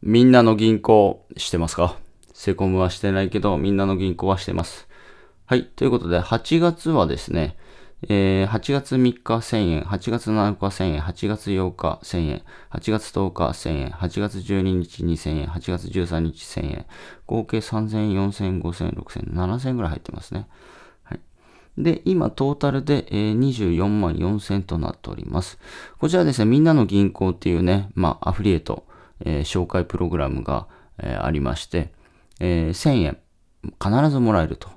みんなの銀行してますかセコムはしてないけど、みんなの銀行はしてます。はい。ということで、8月はですね、えー、8月3日1000円、8月7日1000円、8月8日1000円、8月10日1000円、8月12日2000円、8月13日1000円、合計3000円、4000円、5000円、6000円、7000円ぐらい入ってますね。はい。で、今、トータルで、えー、24万4000となっております。こちらですね、みんなの銀行っていうね、まあ、アフリエイト、えー、紹介プログラムが、えー、ありまして、えー、1000円必ずもらえると。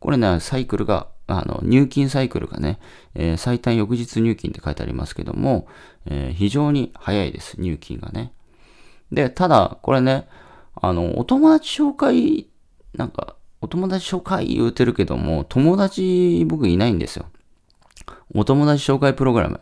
これね、サイクルが、あの、入金サイクルがね、えー、最短翌日入金って書いてありますけども、えー、非常に早いです、入金がね。で、ただ、これね、あの、お友達紹介、なんか、お友達紹介言うてるけども、友達僕いないんですよ。お友達紹介プログラム。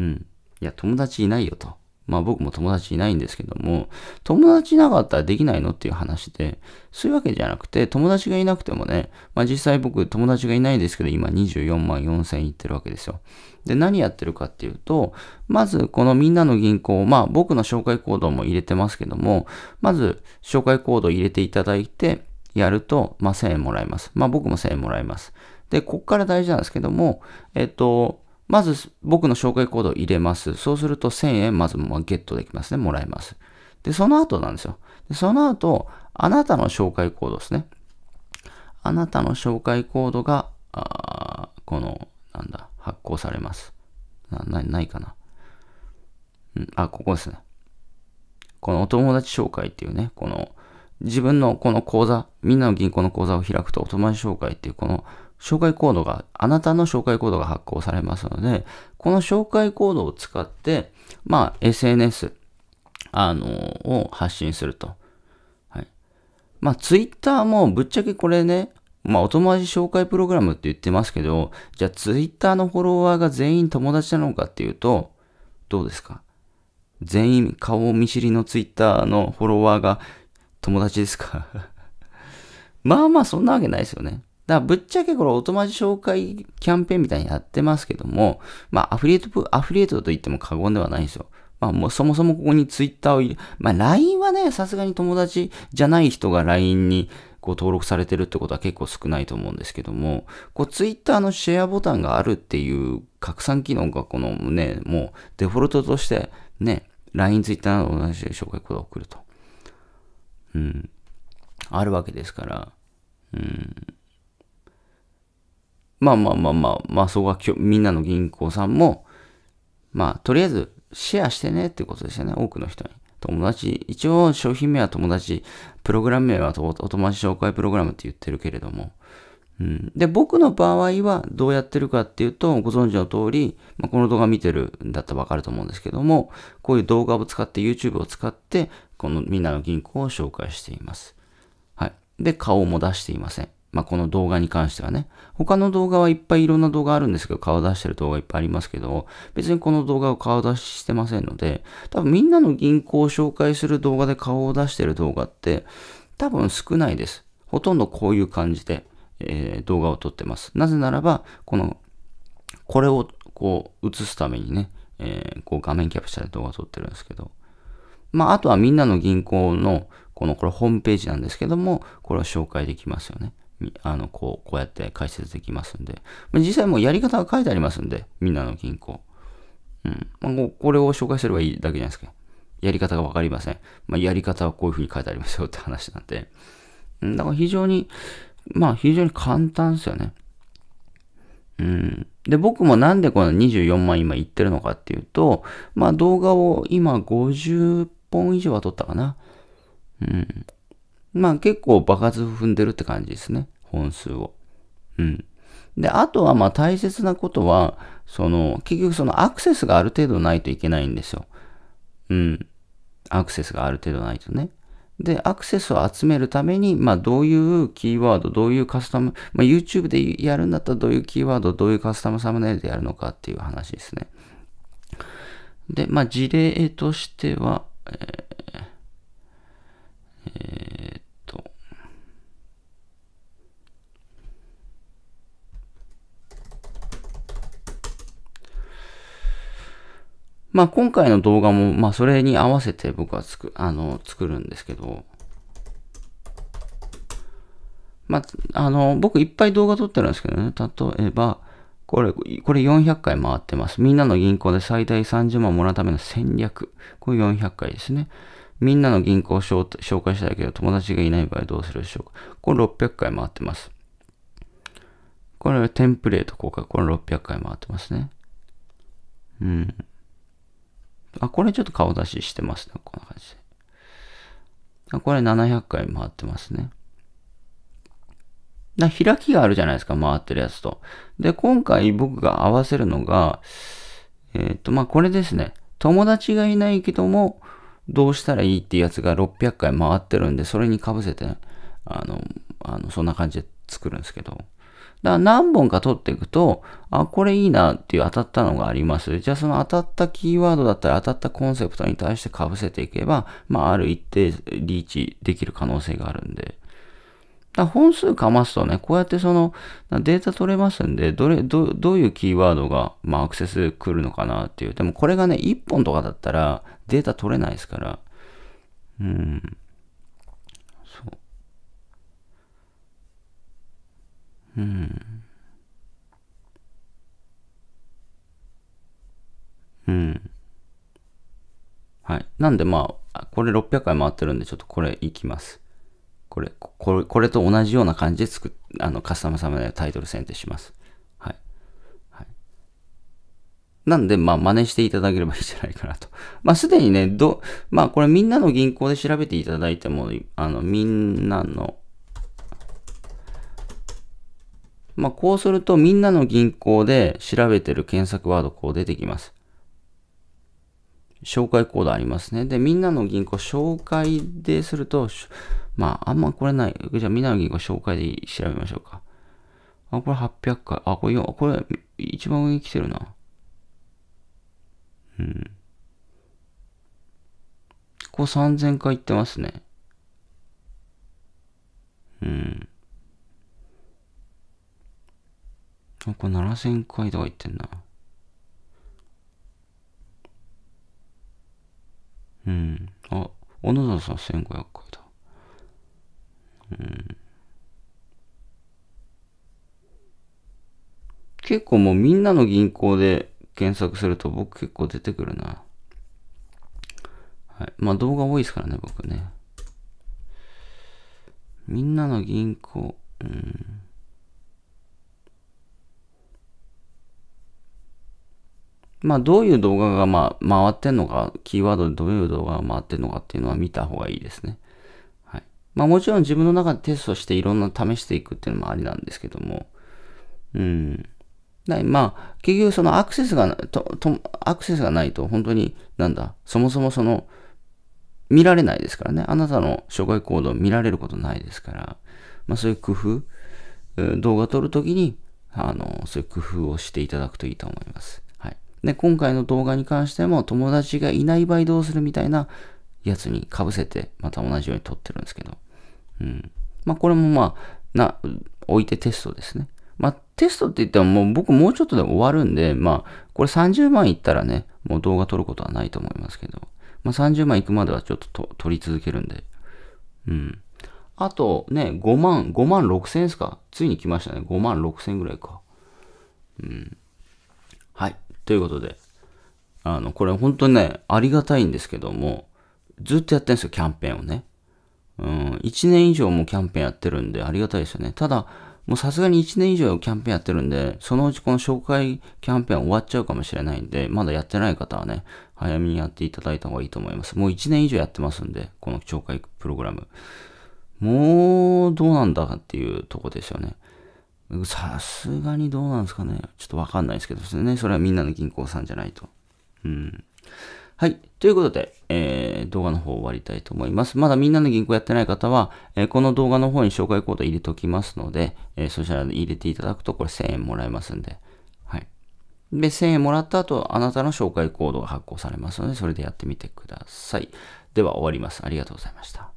うん。いや、友達いないよと。まあ僕も友達いないんですけども、友達いなかったらできないのっていう話で、そういうわけじゃなくて、友達がいなくてもね、まあ実際僕友達がいないですけど、今24万4000いってるわけですよ。で、何やってるかっていうと、まずこのみんなの銀行、まあ僕の紹介コードも入れてますけども、まず紹介コードを入れていただいて、やると、まあ1000円もらえます。まあ僕も1000円もらえます。で、こっから大事なんですけども、えっと、まず僕の紹介コードを入れます。そうすると1000円まずゲットできますね。もらえます。で、その後なんですよ。でその後、あなたの紹介コードですね。あなたの紹介コードが、あこの、なんだ、発行されます。な、なないかな。うん、あ、ここですね。このお友達紹介っていうね、この、自分のこの口座、みんなの銀行の口座を開くとお友達紹介っていうこの紹介コードが、あなたの紹介コードが発行されますので、この紹介コードを使って、まあ、SNS、あのー、を発信すると。はい。まあ、Twitter もぶっちゃけこれね、まあ、お友達紹介プログラムって言ってますけど、じゃあ Twitter のフォロワーが全員友達なのかっていうと、どうですか全員顔見知りの Twitter のフォロワーが友達ですか まあまあ、そんなわけないですよね。だからぶっちゃけこれお友達紹介キャンペーンみたいにやってますけども、まあアフリエイト、アフリエイトと言っても過言ではないんですよ。まあもうそもそもここにツイッターを入れ、まあ LINE はね、さすがに友達じゃない人が LINE にこう登録されてるってことは結構少ないと思うんですけども、こうツイッターのシェアボタンがあるっていう拡散機能がこのね、もうデフォルトとしてね、LINE、ツイッターなど同じで紹介コードを送ると。うん。あるわけですから、うん。まあまあまあまあ、まあそこはみんなの銀行さんも、まあとりあえずシェアしてねってことですよね、多くの人に。友達、一応商品名は友達、プログラム名はお友達紹介プログラムって言ってるけれども。うん、で、僕の場合はどうやってるかっていうと、ご存知の通り、まあ、この動画見てるんだったらわかると思うんですけども、こういう動画を使って、YouTube を使って、このみんなの銀行を紹介しています。はい。で、顔も出していません。まあ、この動画に関してはね。他の動画はいっぱいいろんな動画あるんですけど、顔出してる動画いっぱいありますけど、別にこの動画を顔出ししてませんので、多分みんなの銀行を紹介する動画で顔を出してる動画って、多分少ないです。ほとんどこういう感じで、えー、動画を撮ってます。なぜならば、この、これをこう映すためにね、えー、こう画面キャプチャーで動画を撮ってるんですけど、まあ、あとはみんなの銀行の、この、これホームページなんですけども、これを紹介できますよね。あの、こう、こうやって解説できますんで。実際もうやり方が書いてありますんで、みんなの銀行。うん。まあ、これを紹介すればいいだけじゃないですか。やり方がわかりません。まあ、やり方はこういう風に書いてありますよって話なんで。だから非常に、まあ非常に簡単ですよね。うん。で、僕もなんでこの24万今言ってるのかっていうと、まあ動画を今50本以上は撮ったかな。うん。まあ結構爆発踏んでるって感じですね。本数を。うん。で、あとはま大切なことは、その、結局そのアクセスがある程度ないといけないんですよ。うん。アクセスがある程度ないとね。で、アクセスを集めるために、まあ、どういうキーワード、どういうカスタム、まあ、YouTube でやるんだったらどういうキーワード、どういうカスタムサムネイルでやるのかっていう話ですね。で、まあ、事例としては、えー、えーまあ今回の動画も、まあそれに合わせて僕はつく、あの、作るんですけど、まあ、あの、僕いっぱい動画撮ってるんですけどね、例えば、これ、これ400回回ってます。みんなの銀行で最大30万もらうための戦略。これ400回ですね。みんなの銀行を紹介したいけど友達がいない場合どうするでしょうか。これ600回回ってます。これテンプレート公開。これ600回回ってますね。うん。あ、これちょっと顔出ししてますね。こんな感じで。あ、これ700回回ってますね。な、開きがあるじゃないですか、回ってるやつと。で、今回僕が合わせるのが、えっ、と、まあ、これですね。友達がいないけども、どうしたらいいっていうやつが600回回ってるんで、それにかぶせて、あの、あのそんな感じで作るんですけど。だから何本か取っていくと、あ、これいいなっていう当たったのがあります。じゃあその当たったキーワードだったり当たったコンセプトに対して被せていけば、まあある一定リーチできる可能性があるんで。だ本数かますとね、こうやってそのデータ取れますんで、どれ、ど、どういうキーワードが、まあ、アクセス来るのかなっていう。でもこれがね、1本とかだったらデータ取れないですから。うん。うん。うん。はい。なんでまあ、これ600回回ってるんで、ちょっとこれいきます。これ、これ、これと同じような感じで作あの、カスタムサムネタイトル選定します。はい。はい。なんで、まあ、真似していただければいいんじゃないかなと。まあ、すでにね、ど、まあ、これみんなの銀行で調べていただいても、あの、みんなのまあ、こうするとみんなの銀行で調べてる検索ワードこう出てきます。紹介コードありますね。で、みんなの銀行紹介ですると、まあ、あんまこれない。じゃあみんなの銀行紹介で調べましょうか。あ、これ800回。あ、これこれ一番上に来てるな。うん。ここ3000回行ってますね。うん。なこか7000回とか言ってんな。うん。あ、小野田さん1500回だ。うん。結構もうみんなの銀行で検索すると僕結構出てくるな。はい。まあ動画多いですからね、僕ね。みんなの銀行。うん。まあ、どういう動画がまあ回ってんのか、キーワードでどういう動画が回ってんのかっていうのは見た方がいいですね。はい。まあ、もちろん自分の中でテストしていろんな試していくっていうのもありなんですけども、うん。まあ、結局そのアクセスがと、と、アクセスがないと本当に、なんだ、そもそもその、見られないですからね。あなたの障害行動見られることないですから、まあそういう工夫、動画撮るときに、あの、そういう工夫をしていただくといいと思います。で、今回の動画に関しても友達がいない場合どうするみたいなやつに被せて、また同じように撮ってるんですけど。うん。まあこれもまあ、な、置いてテストですね。まあテストって言ってももう僕もうちょっとで終わるんで、まあこれ30万いったらね、もう動画撮ることはないと思いますけど、まあ30万いくまではちょっとと撮り続けるんで。うん。あとね、5万、5万6千円ですかついに来ましたね。5万6千円ぐらいか。うん。はい。ということで、あの、これ本当にね、ありがたいんですけども、ずっとやってるんですよ、キャンペーンをね。うん、1年以上もキャンペーンやってるんで、ありがたいですよね。ただ、もうさすがに1年以上キャンペーンやってるんで、そのうちこの紹介キャンペーン終わっちゃうかもしれないんで、まだやってない方はね、早めにやっていただいた方がいいと思います。もう1年以上やってますんで、この紹介プログラム。もう、どうなんだっていうとこですよね。さすがにどうなんですかね。ちょっとわかんないですけどですね。それはみんなの銀行さんじゃないと。うん。はい。ということで、えー、動画の方を終わりたいと思います。まだみんなの銀行やってない方は、えー、この動画の方に紹介コード入れておきますので、えー、そちらで入れていただくと、これ1000円もらえますんで。はい。で、1000円もらった後、あなたの紹介コードが発行されますので、それでやってみてください。では終わります。ありがとうございました。